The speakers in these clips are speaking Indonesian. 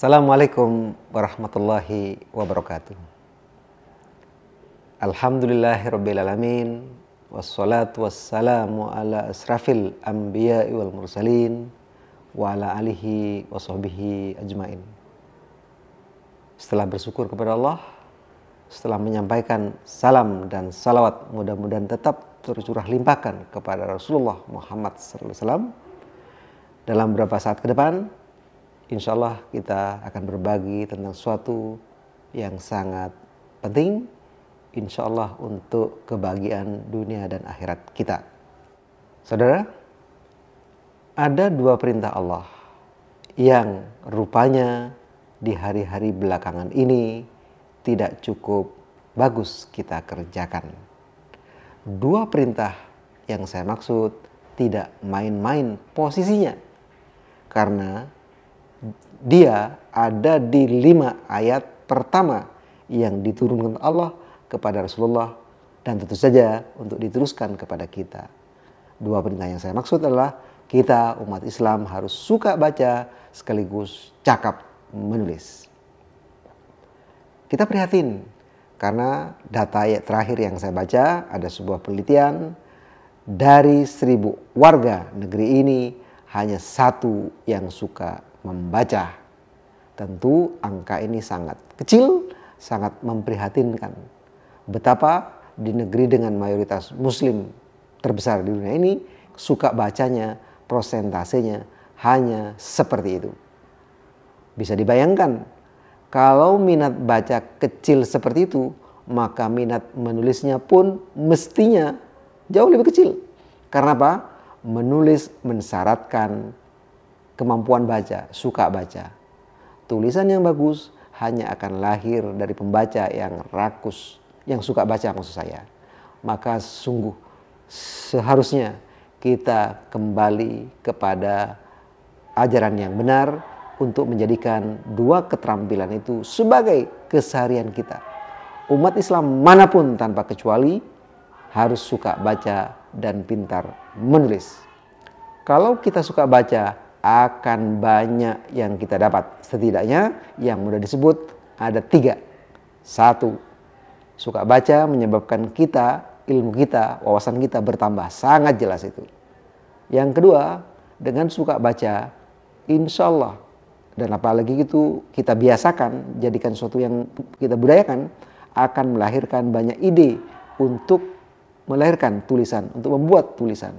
Assalamualaikum warahmatullahi wabarakatuh. Alhamdulillahirrabbilalamin. Wassalatu wassalamu ala asrafil anbiya wal mursalin wa ala alihi wa sahbihi ajmain. Setelah bersyukur kepada Allah, setelah menyampaikan salam dan salawat mudah-mudahan tetap tercurah limpahkan kepada Rasulullah Muhammad SAW dalam beberapa saat ke depan insya Allah kita akan berbagi tentang suatu yang sangat penting insya Allah untuk kebahagiaan dunia dan akhirat kita. Saudara, ada dua perintah Allah yang rupanya di hari-hari belakangan ini tidak cukup bagus kita kerjakan. Dua perintah yang saya maksud tidak main-main posisinya. Karena dia ada di lima ayat pertama yang diturunkan Allah kepada Rasulullah dan tentu saja untuk diteruskan kepada kita. Dua perintah yang saya maksud adalah kita umat Islam harus suka baca sekaligus cakap menulis. Kita prihatin karena data terakhir yang saya baca ada sebuah penelitian dari seribu warga negeri ini hanya satu yang suka membaca. Tentu angka ini sangat kecil, sangat memprihatinkan. Betapa di negeri dengan mayoritas muslim terbesar di dunia ini suka bacanya, prosentasenya hanya seperti itu. Bisa dibayangkan kalau minat baca kecil seperti itu, maka minat menulisnya pun mestinya jauh lebih kecil. Karena apa? Menulis mensyaratkan kemampuan baca, suka baca. Tulisan yang bagus hanya akan lahir dari pembaca yang rakus, yang suka baca maksud saya. Maka sungguh seharusnya kita kembali kepada ajaran yang benar untuk menjadikan dua keterampilan itu sebagai keseharian kita. Umat Islam manapun tanpa kecuali harus suka baca dan pintar menulis. Kalau kita suka baca, akan banyak yang kita dapat. Setidaknya yang mudah disebut ada tiga. Satu, suka baca menyebabkan kita, ilmu kita, wawasan kita bertambah. Sangat jelas itu. Yang kedua, dengan suka baca, insya Allah, dan apalagi itu kita biasakan, jadikan sesuatu yang kita budayakan, akan melahirkan banyak ide untuk melahirkan tulisan, untuk membuat tulisan.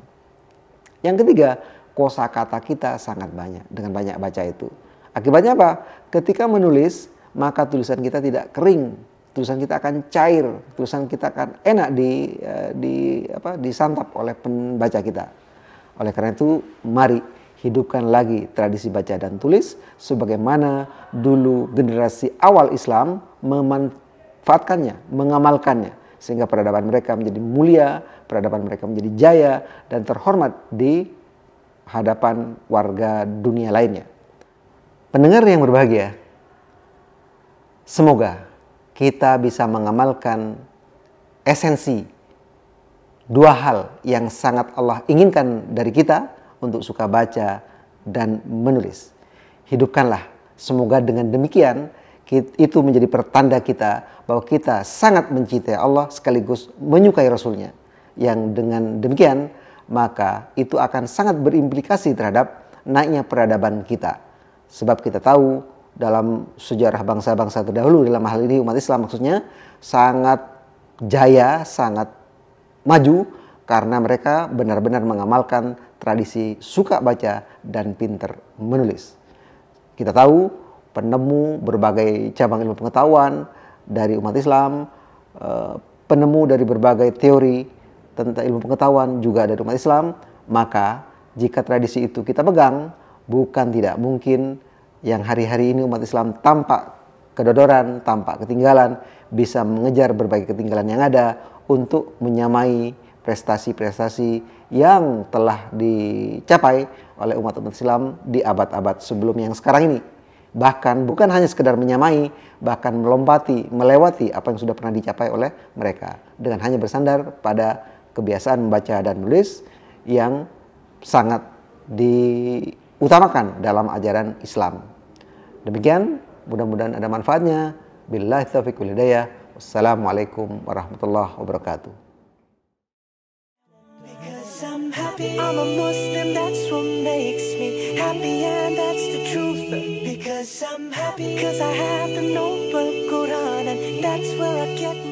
Yang ketiga, kosa kata kita sangat banyak dengan banyak baca itu. Akibatnya apa? Ketika menulis, maka tulisan kita tidak kering, tulisan kita akan cair, tulisan kita akan enak di eh, di apa disantap oleh pembaca kita. Oleh karena itu, mari hidupkan lagi tradisi baca dan tulis sebagaimana dulu generasi awal Islam memanfaatkannya, mengamalkannya sehingga peradaban mereka menjadi mulia, peradaban mereka menjadi jaya dan terhormat di hadapan warga dunia lainnya. Pendengar yang berbahagia, semoga kita bisa mengamalkan esensi dua hal yang sangat Allah inginkan dari kita untuk suka baca dan menulis. Hidupkanlah, semoga dengan demikian itu menjadi pertanda kita bahwa kita sangat mencintai Allah sekaligus menyukai Rasulnya. Yang dengan demikian maka itu akan sangat berimplikasi terhadap naiknya peradaban kita. Sebab kita tahu dalam sejarah bangsa-bangsa terdahulu dalam hal ini umat Islam maksudnya sangat jaya, sangat maju karena mereka benar-benar mengamalkan tradisi suka baca dan pinter menulis. Kita tahu penemu berbagai cabang ilmu pengetahuan dari umat Islam, eh, penemu dari berbagai teori tentang ilmu pengetahuan juga dari umat Islam, maka jika tradisi itu kita pegang, bukan tidak mungkin yang hari-hari ini umat Islam tampak kedodoran, tampak ketinggalan, bisa mengejar berbagai ketinggalan yang ada untuk menyamai prestasi-prestasi yang telah dicapai oleh umat-umat Islam di abad-abad sebelum yang sekarang ini. Bahkan bukan hanya sekedar menyamai, bahkan melompati, melewati apa yang sudah pernah dicapai oleh mereka dengan hanya bersandar pada kebiasaan membaca dan menulis yang sangat diutamakan dalam ajaran Islam. Demikian, mudah-mudahan ada manfaatnya. Billahi taufiq wal hidayah. Wassalamualaikum warahmatullahi wabarakatuh. cause I have the noble Quran And that's where I get my